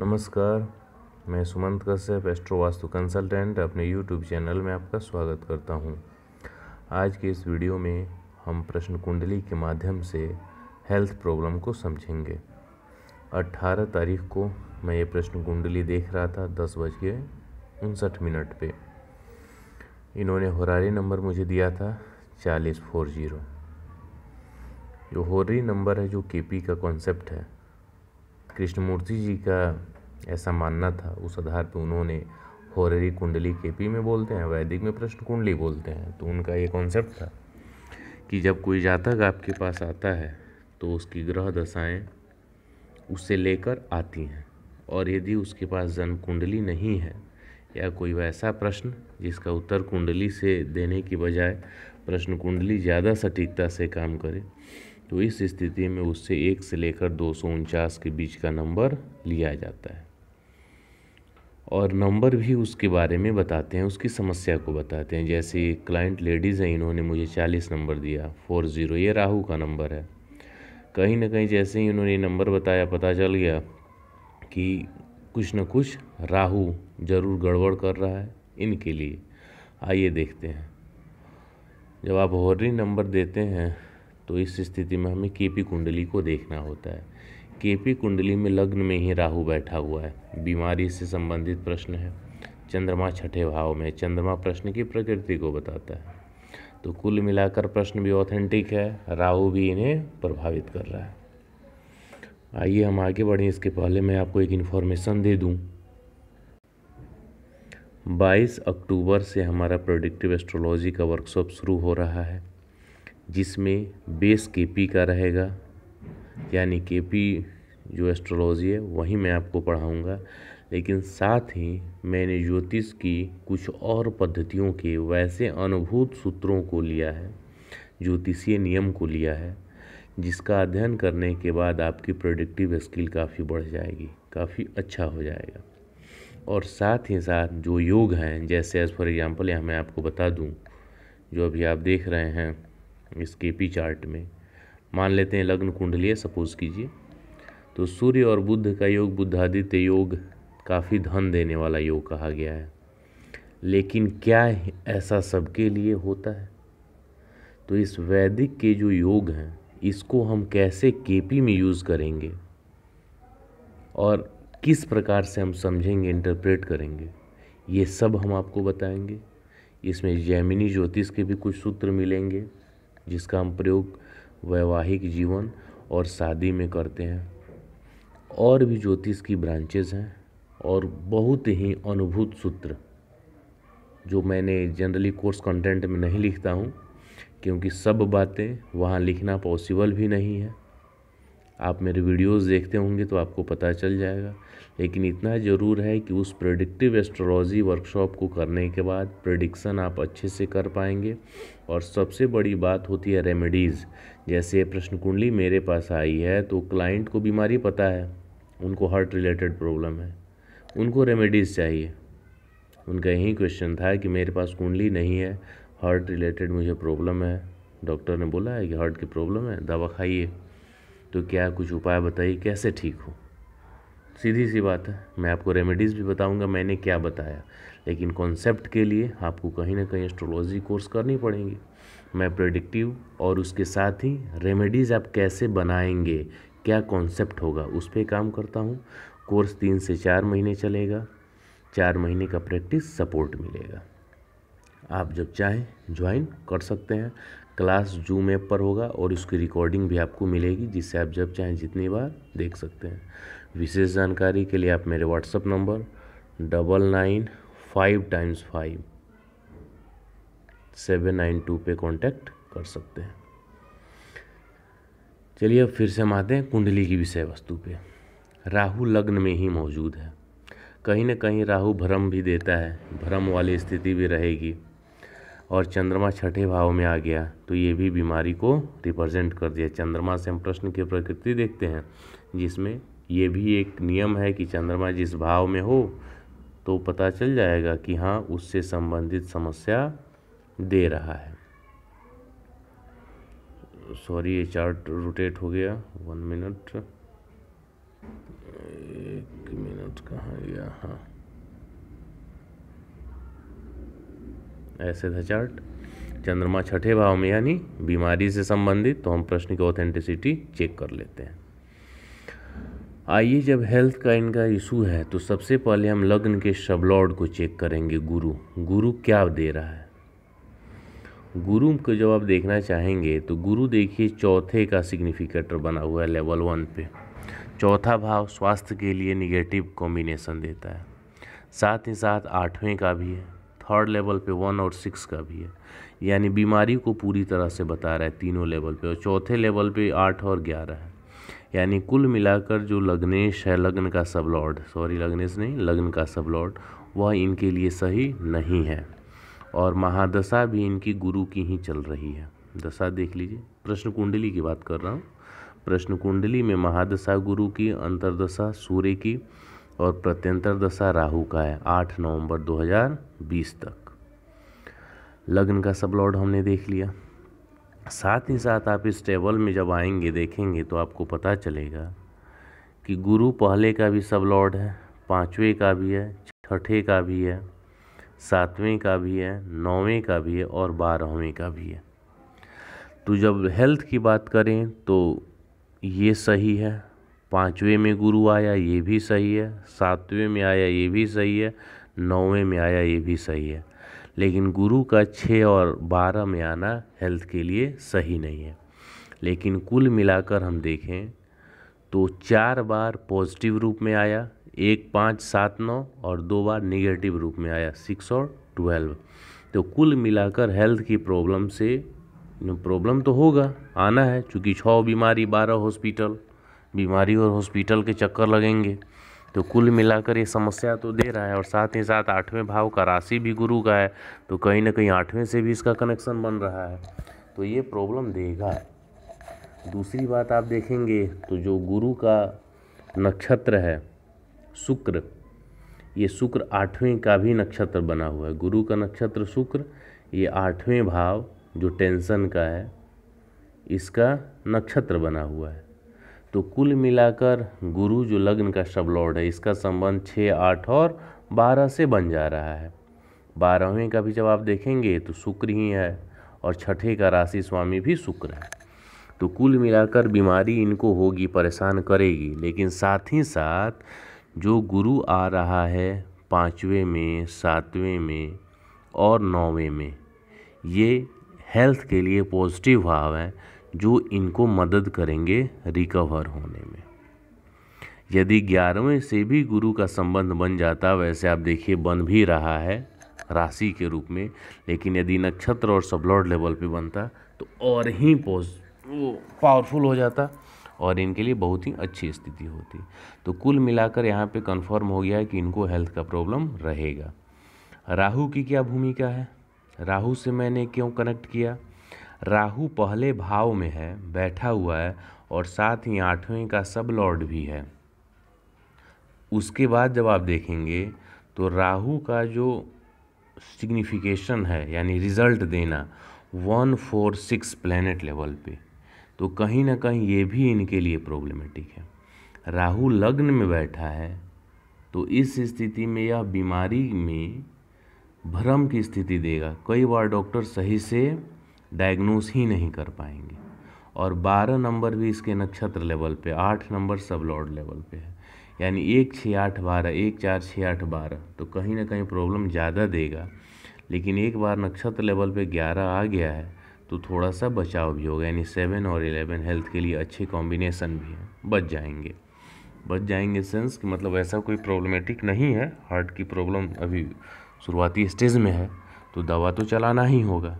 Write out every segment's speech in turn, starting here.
नमस्कार मैं Sumant Kashyap astro vastu consultant अपने यूट्यूब चैनल में आपका स्वागत करता हूं। आज के इस वीडियो में हम प्रश्न कुंडली के माध्यम से हेल्थ प्रॉब्लम को समझेंगे 18 तारीख को मैं ये प्रश्न कुंडली देख रहा था दस बज के उनसठ मिनट पर इन्होंने होरारी नंबर मुझे दिया था चालीस फोर जीरो जो होरी नंबर है जो केपी का कॉन्सेप्ट है कृष्णमूर्ति जी का ऐसा मानना था उस आधार पर उन्होंने होररी कुंडली केपी में बोलते हैं वैदिक में प्रश्न कुंडली बोलते हैं तो उनका ये कॉन्सेप्ट था कि जब कोई जातक आपके पास आता है तो उसकी ग्रह दशाएं उससे लेकर आती हैं और यदि उसके पास जन्म कुंडली नहीं है या कोई वैसा प्रश्न जिसका उत्तर कुंडली से देने की बजाय प्रश्न कुंडली ज़्यादा सटीकता से काम करे तो इस स्थिति में उससे एक से लेकर दो के बीच का नंबर लिया जाता है और नंबर भी उसके बारे में बताते हैं उसकी समस्या को बताते हैं जैसे क्लाइंट लेडीज़ हैं इन्होंने मुझे चालीस नंबर दिया फोर ज़ीरो ये राहु का नंबर है कहीं ना कहीं जैसे ही इन्होंने नंबर बताया पता चल गया कि कुछ न कुछ राहु ज़रूर गड़बड़ कर रहा है इनके लिए आइए देखते हैं जब आप होर्री नंबर देते हैं तो इस स्थिति में हमें केपी कुंडली को देखना होता है केपी कुंडली में लग्न में ही राहु बैठा हुआ है बीमारी से संबंधित प्रश्न है चंद्रमा छठे भाव में चंद्रमा प्रश्न की प्रकृति को बताता है तो कुल मिलाकर प्रश्न भी ऑथेंटिक है राहु भी इन्हें प्रभावित कर रहा है आइए हम आगे बढ़ें इसके पहले मैं आपको एक इन्फॉर्मेशन दे दूं 22 अक्टूबर से हमारा प्रोडिक्टिव एस्ट्रोलॉजी का वर्कशॉप शुरू हो रहा है जिसमें बेस के पी का रहेगा यानी के पी जो एस्ट्रोलॉजी है वहीं मैं आपको पढ़ाऊँगा लेकिन साथ ही मैंने ज्योतिष की कुछ और पद्धतियों के वैसे अनुभूत सूत्रों को लिया है ज्योतिषीय नियम को लिया है जिसका अध्ययन करने के बाद आपकी प्रोडक्टिव स्किल काफ़ी बढ़ जाएगी काफ़ी अच्छा हो जाएगा और साथ ही साथ जो योग हैं जैसे एज़ फॉर एग्ज़ाम्पल यहाँ मैं आपको बता दूँ जो अभी आप देख रहे हैं इस के पी चार्ट में मान लेते हैं लग्न कुंडली है सपोज कीजिए तो सूर्य और बुद्ध का योग बुद्धादित्य योग काफ़ी धन देने वाला योग कहा गया है लेकिन क्या ऐसा सबके लिए होता है तो इस वैदिक के जो योग हैं इसको हम कैसे केपी में यूज़ करेंगे और किस प्रकार से हम समझेंगे इंटरप्रेट करेंगे ये सब हम आपको बताएंगे इसमें जैमिनी ज्योतिष के भी कुछ सूत्र मिलेंगे जिसका हम प्रयोग वैवाहिक जीवन और शादी में करते हैं और भी ज्योतिष की ब्रांचेज हैं और बहुत ही अनुभूत सूत्र जो मैंने जनरली कोर्स कंटेंट में नहीं लिखता हूँ क्योंकि सब बातें वहाँ लिखना पॉसिबल भी नहीं है आप मेरे वीडियोस देखते होंगे तो आपको पता चल जाएगा लेकिन इतना ज़रूर है कि उस प्रडिक्टिव एस्ट्रोलॉजी वर्कशॉप को करने के बाद प्रडिक्सन आप अच्छे से कर पाएंगे और सबसे बड़ी बात होती है रेमेडीज़ जैसे प्रश्न कुंडली मेरे पास आई है तो क्लाइंट को बीमारी पता है उनको हार्ट रिलेटेड प्रॉब्लम है उनको रेमेडीज़ चाहिए उनका यही क्वेश्चन था कि मेरे पास कुंडली नहीं है हार्ट रिलेटेड मुझे प्रॉब्लम है डॉक्टर ने बोला है कि हार्ट की प्रॉब्लम है दवा खाइए तो क्या कुछ उपाय बताइए कैसे ठीक हो सीधी सी बात है मैं आपको रेमेडीज़ भी बताऊंगा मैंने क्या बताया लेकिन कॉन्सेप्ट के लिए आपको कहीं ना कहीं एस्ट्रोलॉजी कोर्स करनी पड़ेगी मैं प्रेडिक्टिव और उसके साथ ही रेमेडीज़ आप कैसे बनाएंगे क्या कॉन्सेप्ट होगा उस पर काम करता हूँ कोर्स तीन से चार महीने चलेगा चार महीने का प्रैक्टिस सपोर्ट मिलेगा आप जब चाहें ज्वाइन कर सकते हैं क्लास जूम ऐप पर होगा और उसकी रिकॉर्डिंग भी आपको मिलेगी जिससे आप जब चाहें जितनी बार देख सकते हैं विशेष जानकारी के लिए आप मेरे WhatsApp number double nine five times five seven nine two पर कॉन्टैक्ट कर सकते हैं चलिए अब फिर से हम आते हैं कुंडली की विषय वस्तु पे राहु लग्न में ही मौजूद है कहीं ना कहीं राहु भ्रम भी देता है भ्रम वाली स्थिति भी रहेगी और चंद्रमा छठे भाव में आ गया तो ये भी बीमारी को रिप्रेजेंट कर दिया चंद्रमा से हम प्रश्न की प्रकृति देखते हैं जिसमें ये भी एक नियम है कि चंद्रमा जिस भाव में हो तो पता चल जाएगा कि हाँ उससे संबंधित समस्या दे रहा है सॉरी ये चार्ट रोटेट हो गया वन मिनट एक मिनट कहाँ गया हाँ ऐसे था चार्ट चंद्रमा छठे भाव में यानी बीमारी से संबंधित तो हम प्रश्न की ऑथेंटिसिटी चेक कर लेते हैं आइए जब हेल्थ का इनका इशू है तो सबसे पहले हम लग्न के शबलॉड को चेक करेंगे गुरु गुरु क्या दे रहा है गुरु को जब आप देखना चाहेंगे तो गुरु देखिए चौथे का सिग्निफिकेटर बना हुआ है लेवल वन पे चौथा भाव स्वास्थ्य के लिए निगेटिव कॉम्बिनेशन देता है साथ ही साथ आठवें का भी है थर्ड लेवल पे वन और सिक्स का भी है यानी बीमारी को पूरी तरह से बता रहा है तीनों लेवल पे और चौथे लेवल पे आठ और ग्यारह है यानी कुल मिलाकर जो लग्नेश है लग्न का सब लॉर्ड सॉरी लग्नेश नहीं लग्न का सब लॉर्ड वह इनके लिए सही नहीं है और महादशा भी इनकी गुरु की ही चल रही है दशा देख लीजिए प्रश्न कुंडली की बात कर रहा हूँ प्रश्न कुंडली में महादशा गुरु की अंतरदशा सूर्य की और प्रत्यंतर दशा राहु का है आठ नवंबर 2020 तक लग्न का सब लॉर्ड हमने देख लिया साथ ही साथ आप इस टेबल में जब आएंगे देखेंगे तो आपको पता चलेगा कि गुरु पहले का भी सब लॉर्ड है पाँचवें का भी है छठे का भी है सातवें का भी है नौवें का भी है और बारहवें का भी है तो जब हेल्थ की बात करें तो ये सही है पाँचवें में गुरु आया ये भी सही है सातवें में आया ये भी सही है नौवें में आया ये भी सही है लेकिन गुरु का छः और बारह में आना हेल्थ के लिए सही नहीं है लेकिन कुल मिलाकर हम देखें तो चार बार पॉजिटिव रूप में आया एक पाँच सात नौ और दो बार निगेटिव रूप में आया सिक्स और ट्वेल्व तो कुल मिलाकर हेल्थ की प्रॉब्लम से प्रॉब्लम तो होगा आना है चूँकि छः बीमारी बारह हॉस्पिटल बीमारी और हॉस्पिटल के चक्कर लगेंगे तो कुल मिलाकर ये समस्या तो दे रहा है और साथ ही साथ आठवें भाव का राशि भी गुरु का है तो कहीं ना कहीं आठवें से भी इसका कनेक्शन बन रहा है तो ये प्रॉब्लम देगा दूसरी बात आप देखेंगे तो जो गुरु का नक्षत्र है शुक्र ये शुक्र आठवें का भी नक्षत्र बना हुआ है गुरु का नक्षत्र शुक्र ये आठवें भाव जो टेंशन का है इसका नक्षत्र बना हुआ है तो कुल मिलाकर गुरु जो लग्न का शब लॉर्ड है इसका संबंध छः आठ और बारह से बन जा रहा है बारहवें का भी जब आप देखेंगे तो शुक्र ही है और छठे का राशि स्वामी भी शुक्र है तो कुल मिलाकर बीमारी इनको होगी परेशान करेगी लेकिन साथ ही साथ जो गुरु आ रहा है पाँचवें में सातवें में और नौवें में ये हेल्थ के लिए पॉजिटिव भाव हैं जो इनको मदद करेंगे रिकवर होने में यदि ग्यारहवें से भी गुरु का संबंध बन जाता वैसे आप देखिए बन भी रहा है राशि के रूप में लेकिन यदि नक्षत्र और सबलॉर्ड लेवल पे बनता तो और ही पॉज पावरफुल हो जाता और इनके लिए बहुत ही अच्छी स्थिति होती तो कुल मिलाकर यहाँ पे कंफर्म हो गया है कि इनको हेल्थ का प्रॉब्लम रहेगा राहु की क्या भूमिका है राहु से मैंने क्यों कनेक्ट किया राहु पहले भाव में है बैठा हुआ है और साथ ही आठवें का सब लॉर्ड भी है उसके बाद जब आप देखेंगे तो राहु का जो सिग्निफिकेशन है यानी रिज़ल्ट देना one four six planet level पे तो कहीं ना कहीं ये भी इनके लिए प्रॉब्लमेटिक है राहु लग्न में बैठा है तो इस स्थिति में या बीमारी में भ्रम की स्थिति देगा कई बार डॉक्टर सही से डायग्नोस ही नहीं कर पाएंगे और 12 नंबर भी इसके नक्षत्र लेवल पे आठ नंबर सब लॉर्ड लेवल पे है यानी एक छः आठ बारह एक चार छः आठ बारह तो कहीं ना कहीं प्रॉब्लम ज़्यादा देगा लेकिन एक बार नक्षत्र लेवल पे ग्यारह आ गया है तो थोड़ा सा बचाव भी होगा यानी सेवन और एलेवन हेल्थ के लिए अच्छे कॉम्बिनेसन भी हैं बच जाएंगे बच जाएंगे सेंस कि मतलब ऐसा कोई प्रॉब्लमेटिक नहीं है हार्ट की प्रॉब्लम अभी शुरुआती स्टेज में है तो दवा तो चलाना ही होगा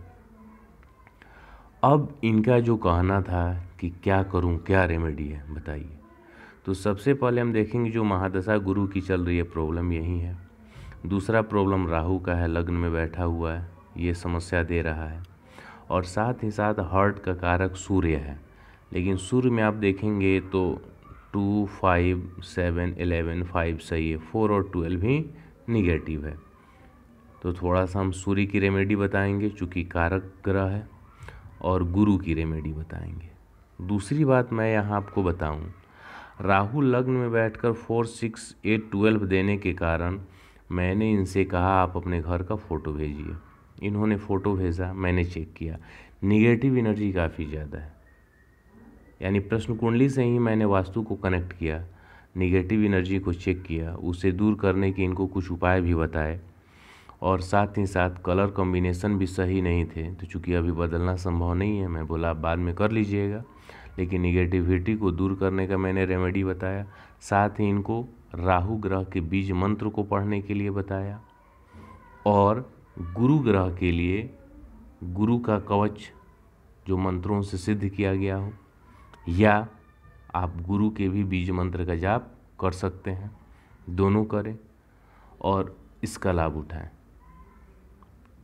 अब इनका जो कहना था कि क्या करूं क्या रेमेडी है बताइए तो सबसे पहले हम देखेंगे जो महादशा गुरु की चल रही है प्रॉब्लम यही है दूसरा प्रॉब्लम राहु का है लग्न में बैठा हुआ है ये समस्या दे रहा है और साथ ही साथ हार्ट का कारक सूर्य है लेकिन सूर्य में आप देखेंगे तो two five seven eleven five सही है फोर और ट्वेल्व ही निगेटिव है तो थोड़ा सा हम सूर्य की रेमेडी बताएंगे चूँकि कारक ग्रह है और गुरु की रेमेडी बताएंगे दूसरी बात मैं यहाँ आपको बताऊँ राहु लग्न में बैठकर फोर सिक्स एट ट्वेल्व देने के कारण मैंने इनसे कहा आप अपने घर का फ़ोटो भेजिए इन्होंने फ़ोटो भेजा मैंने चेक किया निगेटिव एनर्जी काफ़ी ज़्यादा है यानी प्रश्न कुंडली से ही मैंने वास्तु को कनेक्ट किया निगेटिव एनर्जी को चेक किया उसे दूर करने के इनको कुछ उपाय भी बताए और साथ ही साथ कलर कॉम्बिनेसन भी सही नहीं थे तो चूँकि अभी बदलना संभव नहीं है मैं बोला आप बाद में कर लीजिएगा लेकिन निगेटिविटी को दूर करने का मैंने रेमेडी बताया साथ ही इनको राहु ग्रह के बीज मंत्र को पढ़ने के लिए बताया और गुरु ग्रह के लिए गुरु का कवच जो मंत्रों से सिद्ध किया गया हो या आप गुरु के भी बीज मंत्र का जाप कर सकते हैं दोनों करें और इसका लाभ उठाएं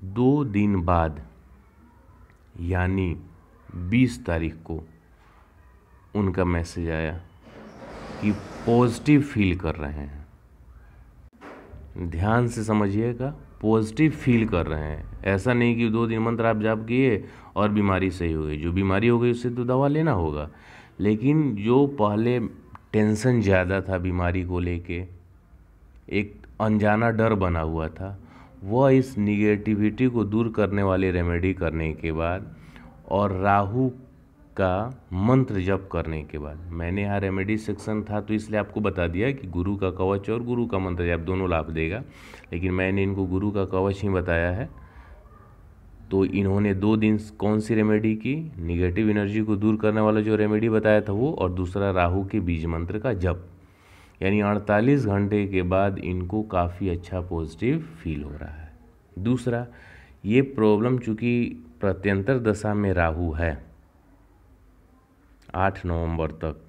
दो दिन बाद यानी बीस तारीख को उनका मैसेज आया कि पॉजिटिव फील कर रहे हैं ध्यान से समझिएगा पॉजिटिव फील कर रहे हैं ऐसा नहीं कि दो दिन मंत्र आप जाप किए और बीमारी सही हो गई जो बीमारी हो गई उससे तो दवा लेना होगा लेकिन जो पहले टेंशन ज़्यादा था बीमारी को लेके एक अनजाना डर बना हुआ था वह इस निगेटिविटी को दूर करने वाली रेमेडी करने के बाद और राहु का मंत्र जप करने के बाद मैंने यहाँ रेमेडी सेक्शन था तो इसलिए आपको बता दिया कि गुरु का कवच और गुरु का मंत्र जप दोनों लाभ देगा लेकिन मैंने इनको गुरु का कवच ही बताया है तो इन्होंने दो दिन कौन सी रेमेडी की निगेटिव एनर्जी को दूर करने वाला जो रेमेडी बताया था वो और दूसरा राहु के बीज मंत्र का जप यानी 48 घंटे के बाद इनको काफ़ी अच्छा पॉजिटिव फील हो रहा है दूसरा ये प्रॉब्लम चूँकि प्रत्यंतर दशा में राहु है आठ नवंबर तक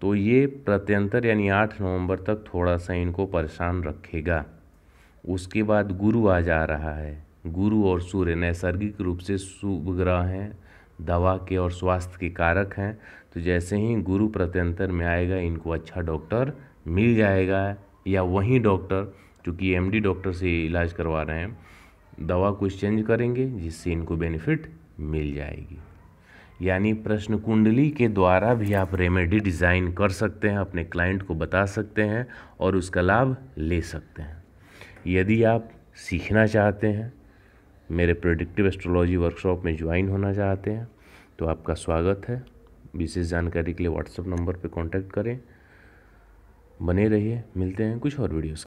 तो ये प्रत्यंतर यानी आठ नवंबर तक थोड़ा सा इनको परेशान रखेगा उसके बाद गुरु आ जा रहा है गुरु और सूर्य नैसर्गिक रूप से शुभ ग्रह हैं दवा के और स्वास्थ्य के कारक हैं तो जैसे ही गुरु प्रत्यंतर में आएगा इनको अच्छा डॉक्टर मिल जाएगा या वही डॉक्टर चूँकि डी डॉक्टर से इलाज करवा रहे हैं दवा को चेंज करेंगे जिससे इनको बेनिफिट मिल जाएगी यानी प्रश्न कुंडली के द्वारा भी आप रेमेडी डिज़ाइन कर सकते हैं अपने क्लाइंट को बता सकते हैं और उसका लाभ ले सकते हैं यदि आप सीखना चाहते हैं मेरे प्रोडिक्टिव एस्ट्रोलॉजी वर्कशॉप में ज्वाइन होना चाहते हैं तो आपका स्वागत है विशेष जानकारी के लिए व्हाट्सएप नंबर पर कॉन्टैक्ट करें बने रहिए मिलते हैं कुछ और वीडियोस